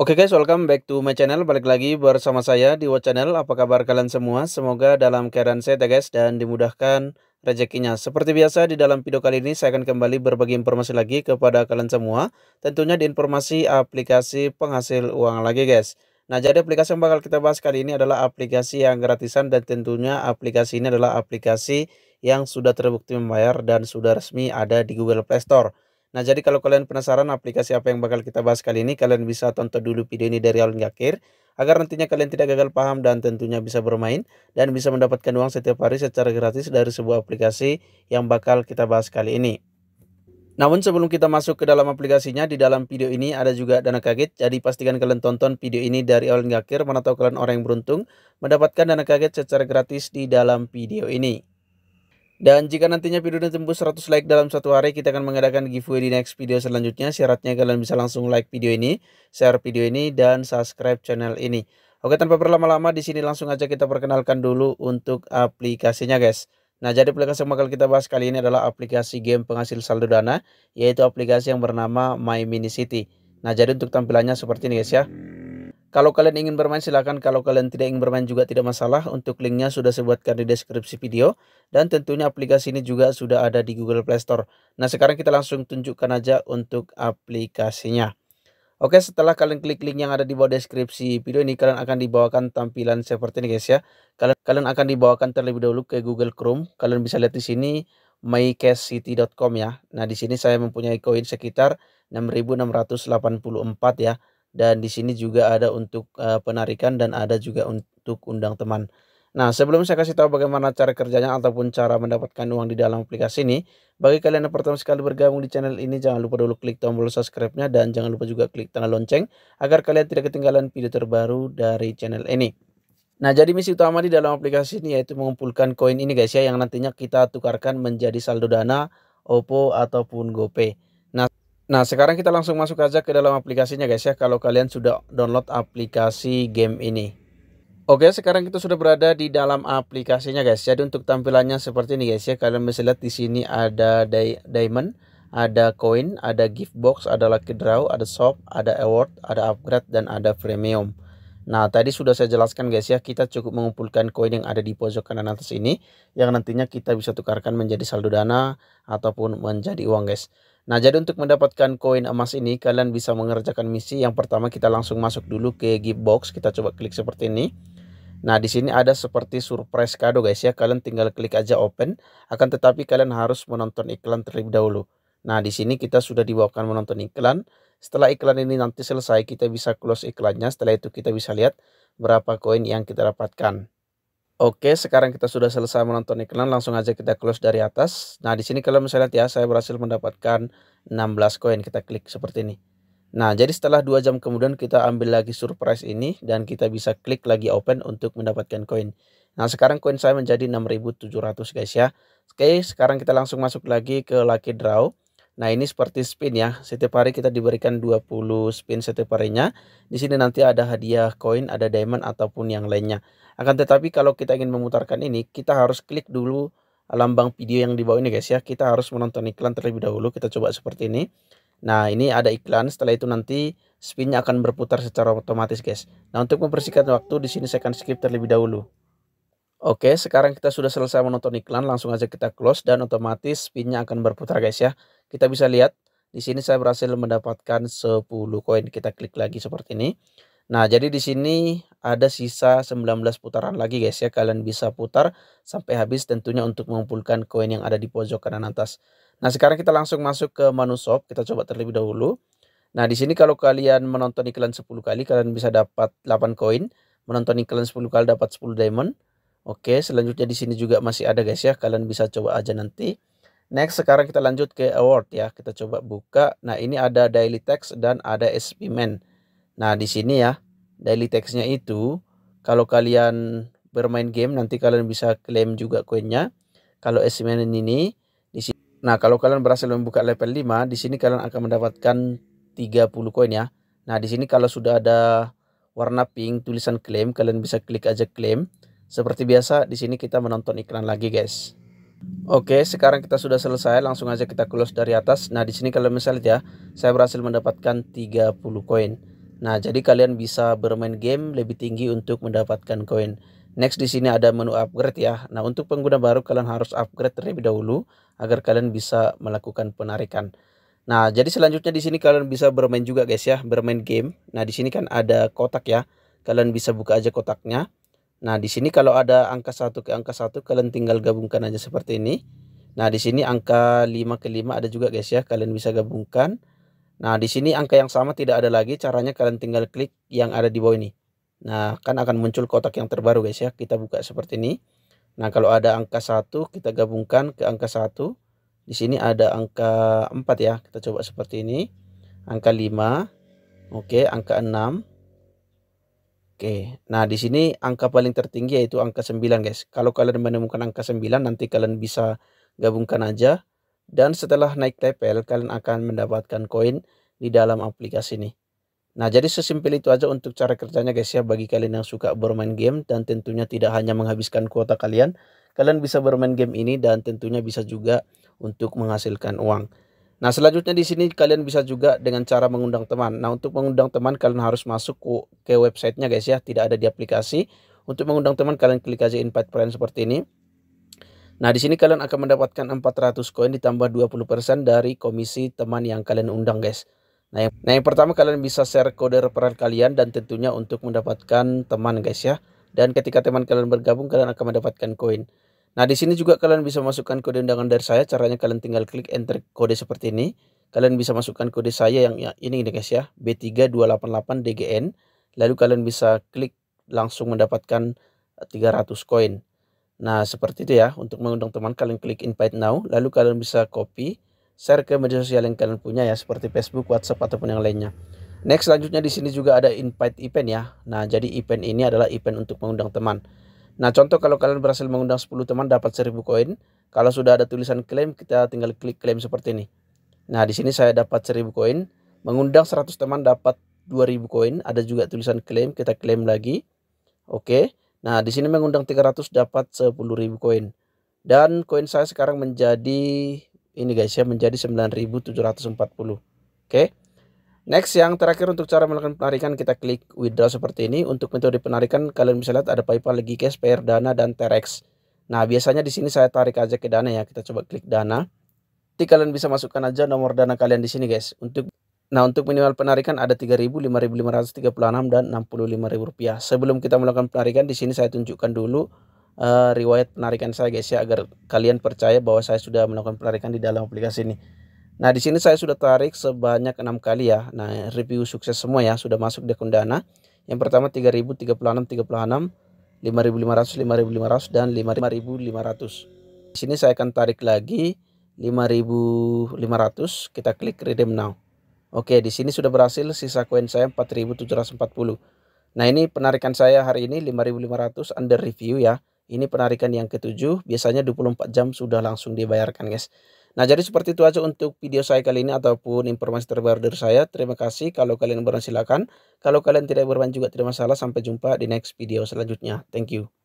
Oke okay guys, welcome back to my channel. Balik lagi bersama saya di Watch Channel. Apa kabar kalian semua? Semoga dalam keadaan sehat ya guys dan dimudahkan rezekinya. Seperti biasa di dalam video kali ini saya akan kembali berbagi informasi lagi kepada kalian semua. Tentunya di informasi aplikasi penghasil uang lagi guys. Nah jadi aplikasi yang bakal kita bahas kali ini adalah aplikasi yang gratisan dan tentunya aplikasi ini adalah aplikasi yang sudah terbukti membayar dan sudah resmi ada di Google Play Store. Nah, jadi kalau kalian penasaran aplikasi apa yang bakal kita bahas kali ini, kalian bisa tonton dulu video ini dari awal hingga akhir agar nantinya kalian tidak gagal paham dan tentunya bisa bermain dan bisa mendapatkan uang setiap hari secara gratis dari sebuah aplikasi yang bakal kita bahas kali ini. Namun sebelum kita masuk ke dalam aplikasinya, di dalam video ini ada juga dana kaget. Jadi pastikan kalian tonton video ini dari awal hingga akhir, mana tahu kalian orang yang beruntung mendapatkan dana kaget secara gratis di dalam video ini. Dan jika nantinya video ini tembus 100 like dalam satu hari, kita akan mengadakan giveaway di next video selanjutnya. Syaratnya kalian bisa langsung like video ini, share video ini, dan subscribe channel ini. Oke, tanpa berlama-lama, di sini langsung aja kita perkenalkan dulu untuk aplikasinya guys. Nah, jadi aplikasi yang bakal kita bahas kali ini adalah aplikasi game penghasil saldo dana, yaitu aplikasi yang bernama My Mini City. Nah, jadi untuk tampilannya seperti ini guys ya. Kalau kalian ingin bermain silahkan, kalau kalian tidak ingin bermain juga tidak masalah. Untuk linknya sudah saya buatkan di deskripsi video. Dan tentunya aplikasi ini juga sudah ada di Google Play Store. Nah sekarang kita langsung tunjukkan aja untuk aplikasinya. Oke setelah kalian klik link yang ada di bawah deskripsi video ini kalian akan dibawakan tampilan seperti ini guys ya. Kalian, kalian akan dibawakan terlebih dahulu ke Google Chrome. Kalian bisa lihat di sini mycashcity.com ya. Nah di sini saya mempunyai koin sekitar 6684 ya dan di sini juga ada untuk uh, penarikan dan ada juga untuk undang teman. Nah, sebelum saya kasih tahu bagaimana cara kerjanya ataupun cara mendapatkan uang di dalam aplikasi ini, bagi kalian yang pertama sekali bergabung di channel ini, jangan lupa dulu klik tombol subscribe-nya dan jangan lupa juga klik tanda lonceng agar kalian tidak ketinggalan video terbaru dari channel ini. Nah, jadi misi utama di dalam aplikasi ini yaitu mengumpulkan koin ini guys ya yang nantinya kita tukarkan menjadi saldo dana, OPPO ataupun GoPay. Nah, sekarang kita langsung masuk aja ke dalam aplikasinya guys ya kalau kalian sudah download aplikasi game ini. Oke, sekarang kita sudah berada di dalam aplikasinya guys. Jadi untuk tampilannya seperti ini guys ya. Kalian bisa lihat di sini ada diamond, ada coin, ada gift box, ada lucky draw, ada shop, ada award, ada upgrade dan ada premium. Nah, tadi sudah saya jelaskan guys ya, kita cukup mengumpulkan koin yang ada di pojok kanan atas ini yang nantinya kita bisa tukarkan menjadi saldo dana ataupun menjadi uang guys. Nah, jadi untuk mendapatkan koin emas ini, kalian bisa mengerjakan misi. Yang pertama, kita langsung masuk dulu ke gift box. Kita coba klik seperti ini. Nah, di sini ada seperti surprise kado guys ya. Kalian tinggal klik aja open. Akan tetapi kalian harus menonton iklan terlebih dahulu. Nah, di sini kita sudah dibawakan menonton iklan. Setelah iklan ini nanti selesai, kita bisa close iklannya. Setelah itu kita bisa lihat berapa koin yang kita dapatkan. Oke, sekarang kita sudah selesai menonton iklan, langsung aja kita close dari atas. Nah, di sini kalau misalnya ya, saya berhasil mendapatkan 16 koin. Kita klik seperti ini. Nah, jadi setelah 2 jam kemudian kita ambil lagi surprise ini dan kita bisa klik lagi open untuk mendapatkan koin. Nah, sekarang koin saya menjadi 6.700 guys ya. Oke, sekarang kita langsung masuk lagi ke lucky draw. Nah ini seperti spin ya, setiap hari kita diberikan 20 spin setiap harinya. Di sini nanti ada hadiah koin, ada diamond ataupun yang lainnya. Akan tetapi kalau kita ingin memutarkan ini, kita harus klik dulu eh, lambang video yang di bawah ini guys ya. Kita harus menonton iklan terlebih dahulu, kita coba seperti ini. Nah ini ada iklan, setelah itu nanti spinnya akan berputar secara otomatis guys. Nah untuk mempersingkat waktu, di sini saya akan skip terlebih dahulu. Oke, sekarang kita sudah selesai menonton iklan, langsung aja kita close dan otomatis pinnya akan berputar guys ya. Kita bisa lihat di sini saya berhasil mendapatkan 10 koin. Kita klik lagi seperti ini. Nah, jadi di sini ada sisa 19 putaran lagi guys ya. Kalian bisa putar sampai habis tentunya untuk mengumpulkan koin yang ada di pojok kanan atas. Nah, sekarang kita langsung masuk ke menu shop. Kita coba terlebih dahulu. Nah, di sini kalau kalian menonton iklan 10 kali, kalian bisa dapat 8 koin. Menonton iklan 10 kali dapat 10 diamond Oke, selanjutnya di sini juga masih ada guys ya. Kalian bisa coba aja nanti. Next, sekarang kita lanjut ke award ya. Kita coba buka. Nah, ini ada daily text dan ada SP man. Nah, di sini ya. Daily textnya itu, kalau kalian bermain game, nanti kalian bisa klaim juga koinnya. Kalau SP man ini, di sini. Nah, kalau kalian berhasil membuka level 5, di sini kalian akan mendapatkan 30 koin ya. Nah, di sini kalau sudah ada warna pink tulisan klaim, kalian bisa klik aja klaim. Seperti biasa, di sini kita menonton iklan lagi guys. Oke, sekarang kita sudah selesai. Langsung aja kita close dari atas. Nah, di sini kalau misalnya ya, saya berhasil mendapatkan 30 koin. Nah, jadi kalian bisa bermain game lebih tinggi untuk mendapatkan koin. Next di sini ada menu upgrade ya. Nah, untuk pengguna baru kalian harus upgrade terlebih dahulu agar kalian bisa melakukan penarikan. Nah, jadi selanjutnya di sini kalian bisa bermain juga guys ya, bermain game. Nah, di sini kan ada kotak ya. Kalian bisa buka aja kotaknya. Nah, di sini kalau ada angka 1 ke angka 1 kalian tinggal gabungkan aja seperti ini. Nah, di sini angka 5 ke 5 ada juga guys ya, kalian bisa gabungkan. Nah, di sini angka yang sama tidak ada lagi, caranya kalian tinggal klik yang ada di bawah ini. Nah, kan akan muncul kotak yang terbaru guys ya, kita buka seperti ini. Nah, kalau ada angka 1 kita gabungkan ke angka 1. Di sini ada angka 4 ya, kita coba seperti ini. Angka 5. Oke, angka 6. Oke, nah di sini angka paling tertinggi yaitu angka 9 guys. Kalau kalian menemukan angka 9 nanti kalian bisa gabungkan aja. Dan setelah naik TPL kalian akan mendapatkan koin di dalam aplikasi ini. Nah jadi sesimpel itu aja untuk cara kerjanya guys ya bagi kalian yang suka bermain game dan tentunya tidak hanya menghabiskan kuota kalian. Kalian bisa bermain game ini dan tentunya bisa juga untuk menghasilkan uang. Nah, selanjutnya di sini kalian bisa juga dengan cara mengundang teman. Nah, untuk mengundang teman kalian harus masuk ke websitenya guys ya, tidak ada di aplikasi. Untuk mengundang teman kalian klik aja invite friend seperti ini. Nah, di sini kalian akan mendapatkan 400 koin ditambah 20% dari komisi teman yang kalian undang guys. Nah yang, nah, yang pertama kalian bisa share kode referral kalian dan tentunya untuk mendapatkan teman guys ya. Dan ketika teman kalian bergabung kalian akan mendapatkan koin. Nah, di sini juga kalian bisa masukkan kode undangan dari saya. Caranya kalian tinggal klik enter kode seperti ini. Kalian bisa masukkan kode saya yang ya, ini nih guys ya, B3288DGN. Lalu kalian bisa klik langsung mendapatkan 300 eh, koin. Nah, seperti itu ya. Untuk mengundang teman kalian klik invite now, lalu kalian bisa copy, share ke media sosial yang kalian punya ya seperti Facebook, WhatsApp ataupun yang lainnya. Next selanjutnya di sini juga ada invite event ya. Nah, jadi event ini adalah event untuk mengundang teman. Nah contoh kalau kalian berhasil mengundang 10 teman dapat 1000 koin. Kalau sudah ada tulisan klaim kita tinggal klik klaim seperti ini. Nah di sini saya dapat 1000 koin. Mengundang 100 teman dapat 2000 koin. Ada juga tulisan klaim kita klaim lagi. Oke. Nah di sini mengundang 300 dapat 10.000 koin. Dan koin saya sekarang menjadi ini guys ya menjadi 9740. Oke. Next yang terakhir untuk cara melakukan penarikan kita klik withdraw seperti ini. Untuk metode penarikan kalian bisa lihat ada PayPal, GCash, PR Dana dan Terex. Nah, biasanya di sini saya tarik aja ke Dana ya. Kita coba klik Dana. Nanti kalian bisa masukkan aja nomor Dana kalian di sini, guys. Untuk Nah, untuk minimal penarikan ada 3.000, 5.536 dan 65.000 rupiah. Sebelum kita melakukan penarikan di sini saya tunjukkan dulu uh, eh, riwayat penarikan saya guys ya agar kalian percaya bahwa saya sudah melakukan penarikan di dalam aplikasi ini. Nah, di sini saya sudah tarik sebanyak enam kali ya. Nah, review sukses semua ya, sudah masuk di akun Dana. Yang pertama 3000, 36, 36, 5500, 5500 dan 5500. Di sini saya akan tarik lagi 5500, kita klik redeem now. Oke, di sini sudah berhasil sisa koin saya 4740. Nah, ini penarikan saya hari ini 5500 under review ya. Ini penarikan yang ketujuh, biasanya 24 jam sudah langsung dibayarkan, guys. Nah jadi seperti itu aja untuk video saya kali ini ataupun informasi terbaru dari saya. Terima kasih kalau kalian berani silakan. Kalau kalian tidak berani juga tidak masalah. Sampai jumpa di next video selanjutnya. Thank you.